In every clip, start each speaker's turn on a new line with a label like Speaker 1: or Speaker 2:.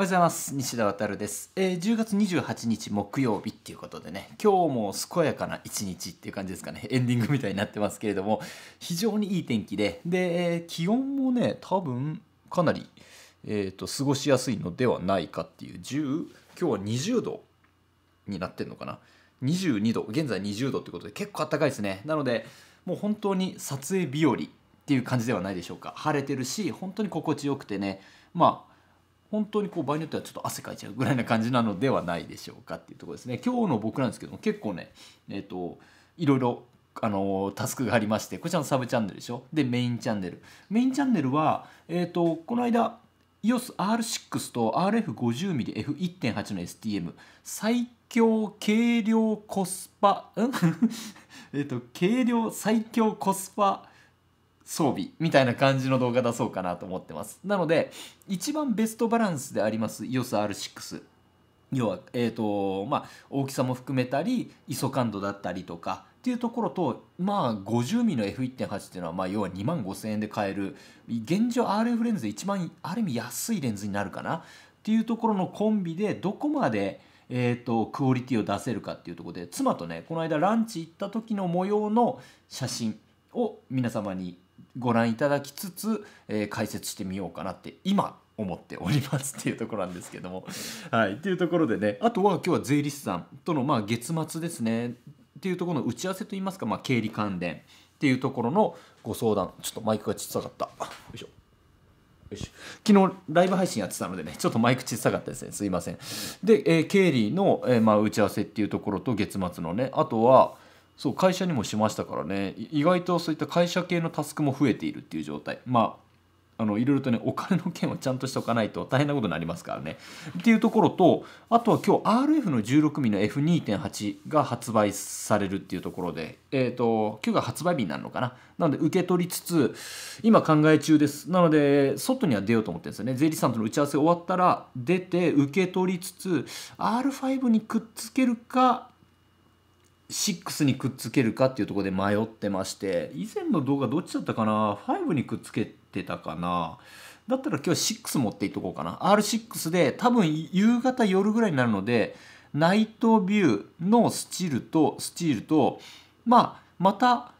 Speaker 1: おはようございます西田渉です、えー、10月28日木曜日っていうことでね今日も健やかな一日っていう感じですかね エンディングみたいになってますけれども非常にいい天気でで気温もね多分かなり、えーと、過ごしやすいのではないかっていう10今日は20度になってんのかな22度現在20度ってことで結構あったかいですねなのでもう本当に撮影日和っていう感じではないでしょうか晴れてるし本当に心地よくてねまあ本当にこう場合によってはちょっと汗かいちゃうぐらいな感じなのではないでしょうかっていうとこですね今日の僕なんですけども結構ねえっ、ー、といろいろあのタスクがありましてこちらのサブチャンネルでしょでメインチャンネルメインチャンネルはえっ、ー、とこの間 EOSR6 と RF50mmF1.8 の STM 最強軽量コスパん えっと軽量最強コスパ装備みたいな感じの動画出そうかなと思ってます。なので、一番ベストバランスであります EOS R6。要は、えーとまあ、大きさも含めたり、ISO 感度だったりとか、っていうところと、まあ、50mm の F1.8 っていうのは、まあ、要は2万5000円で買える、現状 RF レンズで一番、ある意味安いレンズになるかなっていうところのコンビで、どこまで、えーと、とクオリティを出せるかっていうところで妻とねこの間ランチ行った時の模様の写真を皆様にご覧いただきつつ、えー、解説してみようかなって今思っておりますっていうところなんですけども。はい、っていうところでねあとは今日は税理士さんとのまあ月末ですねっていうところの打ち合わせといいますか、まあ、経理関連っていうところのご相談ちょっとマイクが小さかったよいしょ。昨日ライブ配信やってたのでねちょっとマイク小さかったですねすいませんで、えー、経理の、えー、まあ、打ち合わせっていうところと月末のねあとはそう会社にもしましたからね意外とそういった会社系のタスクも増えているっていう状態まああのいろいろとねお金の件はちゃんとしておかないと大変なことになりますからねっていうところとあとは今日 RF の16ミリの F2.8 が発売されるっていうところでえっ、ー、と今日が発売日になるのかななので受け取りつつ今考え中ですなので外には出ようと思ってるんですよね税理士さんとの打ち合わせ終わったら出て受け取りつつ R5 にくっつけるか6にくっつけるかっていうとこで迷ってまして以前の動画どっちだったかな5にくっつけてたかなだったら今日6持っていっとこうかな R6 で多分夕方夜ぐらいになるのでナイトビューのスチールとスチールとまあまた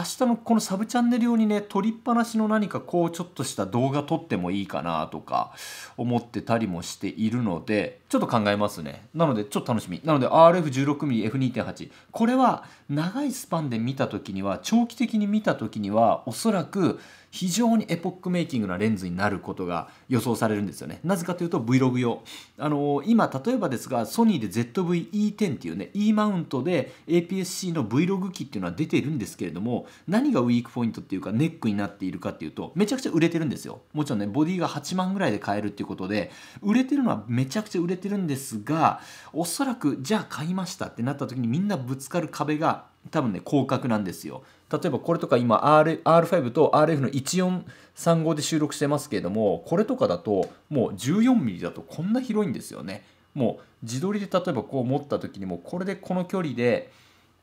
Speaker 1: 明日のこのサブチャンネル用にね撮りっぱなしの何かこうちょっとした動画撮ってもいいかなとか思ってたりもしているのでちょっと考えますねなのでちょっと楽しみなので RF16mmF2.8 これは長いスパンで見た時には長期的に見た時にはおそらく非常にエポックメイキングなレンズになることが予想されるんですよねなぜかというと Vlog 用あのー、今例えばですがソニーで ZV-E10 っていうね E マウントで APS-C の Vlog 機っていうのは出ているんですけれども何がウィークポイントっていうかネックになっているかっていうとめちゃくちゃ売れてるんですよもちろんねボディが8万ぐらいで買えるっていうことで売れてるのはめちゃくちゃ売れてるんですがおそらくじゃあ買いましたってなった時にみんなぶつかる壁が多分ね広角なんですよ例えばこれとか今 R R5 と RF の1435で収録してますけれどもこれとかだともう 14mm だとこんな広いんですよねもう自撮りで例えばこう持った時にもこれでこの距離で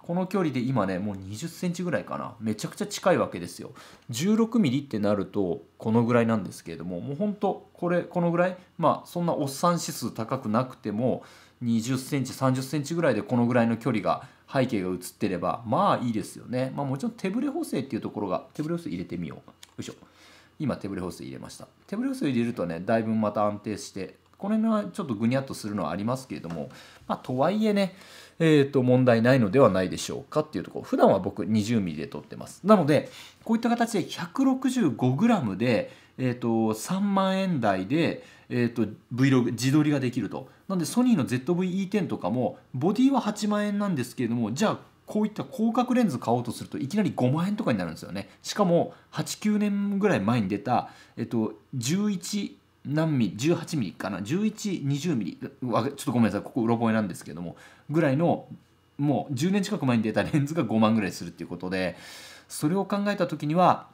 Speaker 1: この距離で今ねもう2 0センチぐらいかなめちゃくちゃ近いわけですよ16ミリってなるとこのぐらいなんですけれどももうほんとこれこのぐらいまあそんなおっさん指数高くなくても20センチ30センチぐらいでこのぐらいの距離が背景が映ってればまあいいですよねまあもちろん手ぶれ補正っていうところが手ぶれ補正入れてみようよいしょ今手ぶれ補正入れました手ぶれ補正入れるとねだいぶまた安定してこの辺はちょっとぐにゃっとするのはありますけれども、まあ、とはいえね、えー、と問題ないのではないでしょうかっていうところ普段は僕 20mm で撮ってますなのでこういった形で 165g で、えー、と3万円台で、えー、と Vlog 自撮りができるとなんでソニーの ZV-E10 とかもボディは8万円なんですけれどもじゃあこういった広角レンズ買おうとするといきなり5万円とかになるんですよねしかも89年ぐらい前に出た、えっと、11何ミリ18ミリかな1120ミリちょっとごめんなさいここうろ覚えなんですけどもぐらいのもう10年近く前に出たレンズが5万ぐらいするっていうことでそれを考えた時には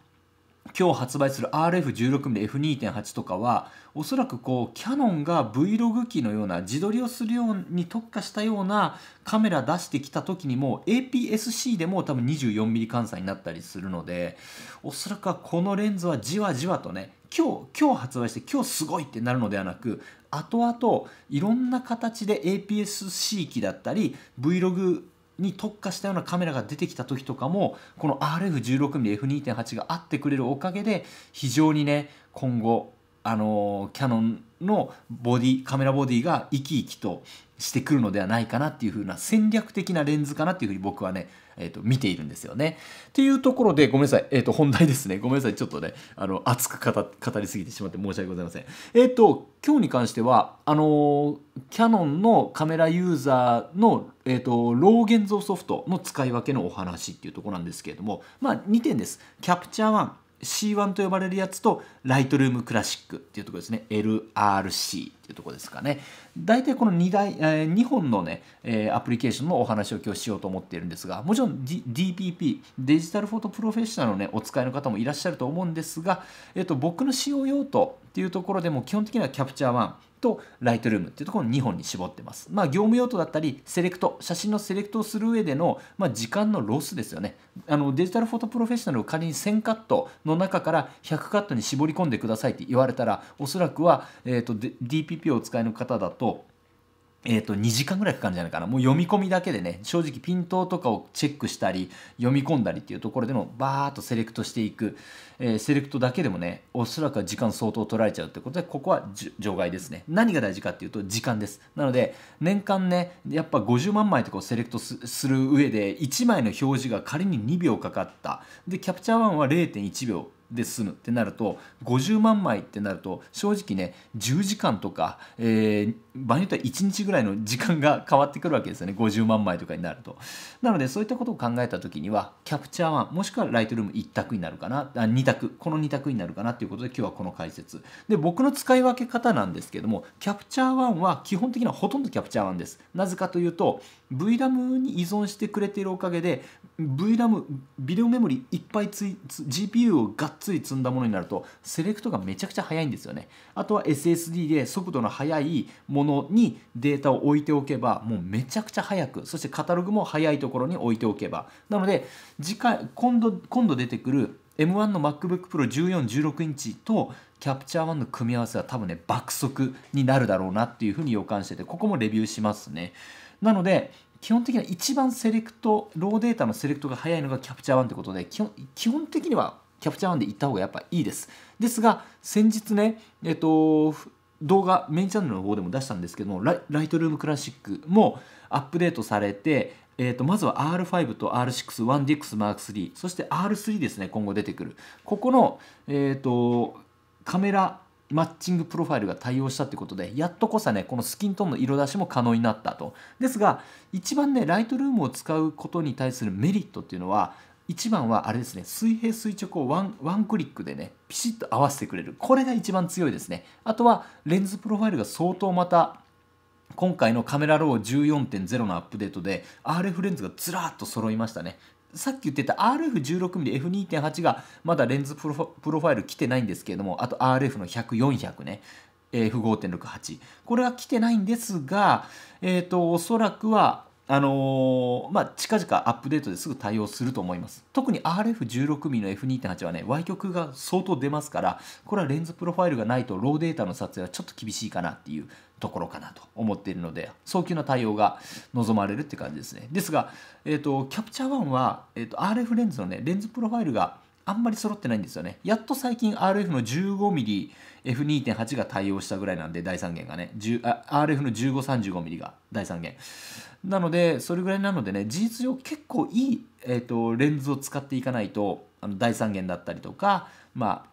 Speaker 1: 今日発売する RF16 ミリ F2.8 とかはおそらくこうキヤノンが Vlog 機のような自撮りをするように特化したようなカメラ出してきた時にも APS-C でも多分 24mm 換算になったりするのでおそらくはこのレンズはじわじわとね今日今日発売して今日すごいってなるのではなく後々いろんな形で APS-C 機だったり Vlog に特化したようなカメラが出てきた時とかもこの RF16mmF2.8 が合ってくれるおかげで非常にね今後あのキャノンのボディカメラボディが生き生きとしてくるのではないかなっていう風な戦略的なレンズかなっていう風に僕はね、えー、と見ているんですよね。っていうところでごめんなさい、えー、と本題ですねごめんなさいちょっとねあの熱く語りすぎてしまって申し訳ございません。えっ、ー、と今日に関してはあのー、キヤノンのカメラユーザーの、えーと、とロー現像ソフトの使い分けのお話っていうとこなんですけれどもまあ2点です。キャプチャー1 C1 と呼ばれるやつと Lightroom クラシックっていうところですね LRC いうとこですかね。大体この 2, 台、えー、2本のね、えー、アプリケーションのお話を今日しようと思っているんですが、もちろん、D、DPP、デジタルフォトプロフェッショナルをね、お使いの方もいらっしゃると思うんですが、えっ、ー、と、僕の使用用途っていうところでも基本的にはキャプチャー1、とライトルームっていうところ2本に絞ってます。まあ、業務用途だったり、セレクト、写真のセレクトをする上での、まあ、時間のロスですよね。あのデジタルフォトプロフェッショナルを仮に1000カットの中から100カットに絞り込んでくださいって言われたら、おそらくは、えーと、と DPP p h をお使いの方だと、えっ、ー、と、2時間ぐらいかかるんじゃないかな。もう読み込みだけでね、正直ピントとかをチェックしたり、読み込んだりっていうところでも、バーっとセレクトしていく、えー、セレクトだけでもね、おそらくは時間相当取られちゃうってことで、ここは除外ですね。何が大事かっていうと、時間です。なので、年間ね、やっぱ50万枚とかをセレクトする上で、1枚の表示が仮に2秒かかった。で、キャプチャー1は0.1秒。で済むってなると50万枚ってなると正直ね10時間とか、えー場合によっては1日ぐらいの時間が変わってくるわけですよね50万枚とかになるとなのでそういったことを考えた時にはキャプチャー1もしくはライトルーム1択になるかなあ2択この2択になるかなということで今日はこの解説で僕の使い分け方なんですけどもキャプチャー1は基本的にはほとんどキャプチャー1ですなぜかというと VRAM に依存してくれているおかげで VRAM ビデオメモリいっぱいつ GPU をがっつり積んだものになるとセレクトがめちゃくちゃ速いんですよねあとは SSD で速度の速いものものにデータを置いておけばもうめちゃくちゃ早くそしてカタログも早いところに置いておけばなので次回今度今度出てくる M1 の MacBookPro1416 インチとキャプチャー1の組み合わせは多分ね爆速になるだろうなっていうふうに予感しててここもレビューしますねなので基本的には一番セレクトローデータのセレクトが早いのがキャプチャー1ってことで基本基本的にはキャプチャー1で行った方がやっぱいいですですが先日ねえっと動画メインチャンネルの方でも出したんですけどもライトルームクラシックもアップデートされて、えー、とまずは R5 と R61DXM3 そして R3 ですね今後出てくるここの、えーと、カメラマッチングプロファイルが対応したってことでやっとこさねこのスキントーンの色出しも可能になったとですが一番ねライトルームを使うことに対するメリットっていうのは一番はあれですね水平垂直をワンワンクリックでねピシッと合わせてくれるこれが一番強いですねあとはレンズプロファイルが相当また今回のカメラロー14.0のアップデートで RF レンズがずらっと揃いましたねさっき言ってた RF16mmF2.8 がまだレンズプロファイル来てないんですけれどもあと RF の100400ね F5.68 これは来てないんですが、えーとおそらくはあのー、まあ、近々アップデートですぐ対応すると思います。特に RF16mm の F2.8 はね、Y 曲が相当出ますから、これはレンズプロファイルがないと、ローデータの撮影はちょっと厳しいかなっていうところかなと思っているので、早急な対応が望まれるって感じですね。ですが、えっ、ー、と、キャプチャー1は、えーと、と RF レンズのね、レンズプロファイルがあんまり揃ってないんですよね。やっと最近 RF の 15mmF2.8 が対応したぐらいなんで、第3弦がね。RF の 1535mm が第3弦。なので、それぐらいなのでね、事実上結構いい、えーと、レンズを使っていかないと、あの第3弦だったりとか、まあ、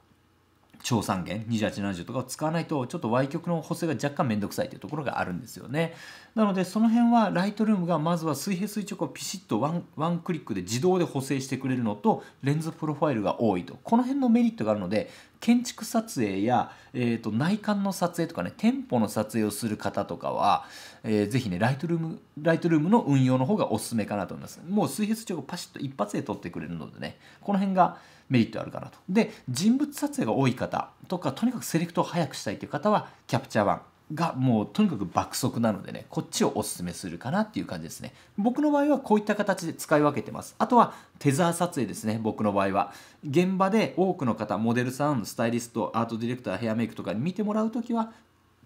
Speaker 1: 超三元2870とかを使わないとちょっと Y 曲の補正が若干面倒くさいというところがあるんですよねなのでその辺はライトルームがまずは水平垂直をピシッとワンワンクリックで自動で補正してくれるのとレンズプロファイルが多いとこの辺のメリットがあるので建築撮影や、えーと、内観の撮影とかね店舗の撮影をする方とかは、えー、ぜひねライトルームライトルームの運用の方がおすすめかなと思いますもう水平長をパシッと一発で撮ってくれるのでねこの辺がメリットあるかなとで人物撮影が多い方とかとにかくセレクトを早くしたいという方はキャプチャーン。がもうとにかく爆速なのでね、こっちをおすすめするかなっていう感じですね。僕の場合はこういった形で使い分けてます。あとはテザー撮影ですね、僕の場合は。現場で多くの方、モデルさん、スタイリスト、アートディレクター、ヘアメイクとかに見てもらうときは、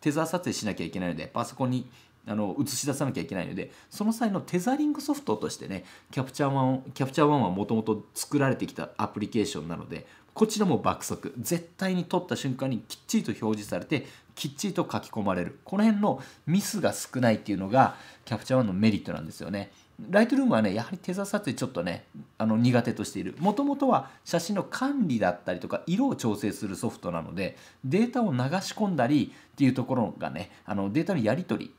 Speaker 1: テザー撮影しなきゃいけないので、パソコンにあの映し出さなきゃいけないので、その際のテザリングソフトとしてね、キャプチャーワキャプチャーはもともと作られてきたアプリケーションなので、こちらも爆速。絶対に撮った瞬間にきっちりと表示されて、きっちりと書き込まれるこの辺のミスが少ないっていうのがキャプチャー1のメリットなんですよね。ライトルームはねやはり手差ってちょっとねあの苦手としているもともとは写真の管理だったりとか色を調整するソフトなのでデータを流し込んだりっていうところがねあのデータのやり取り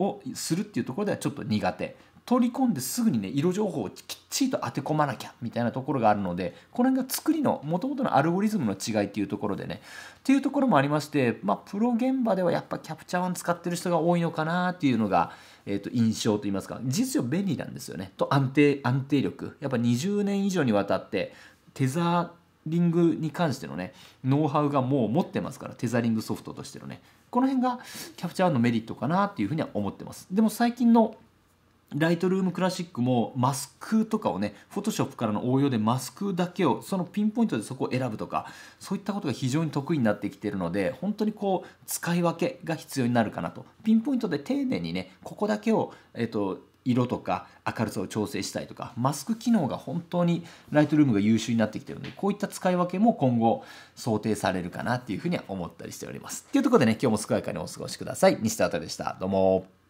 Speaker 1: をするっていうところではちょっと苦手取り込んですぐにね色情報をきっちりと当て込まなきゃみたいなところがあるのでこの辺が作りのもともとのアルゴリズムの違いっていうところでねっていうところもありまして、まあ、プロ現場ではやっぱキャプチャー1使ってる人が多いのかなっていうのが、えー、と印象といいますか実用便利なんですよねと安定安定力やっぱ20年以上にわたってテザーリングに関してのねノウハウがもう持ってますからテザリングソフトとしてのねこの辺がキャプチャーのメリットかなっていうふうには思ってますでも最近のライトルームクラシックもマスクとかをね、フォトショップからの応用でマスクだけを、そのピンポイントでそこを選ぶとか、そういったことが非常に得意になってきてるので、本当にこう、使い分けが必要になるかなと。ピンポイントで丁寧にね、ここだけを、えっと、色とか明るさを調整したいとかマスク機能が本当にライトルームが優秀になってきてるのでこういった使い分けも今後想定されるかなっていうふうには思ったりしております。というところでね今日も健やかにお過ごしください。西田渡でした。どうも。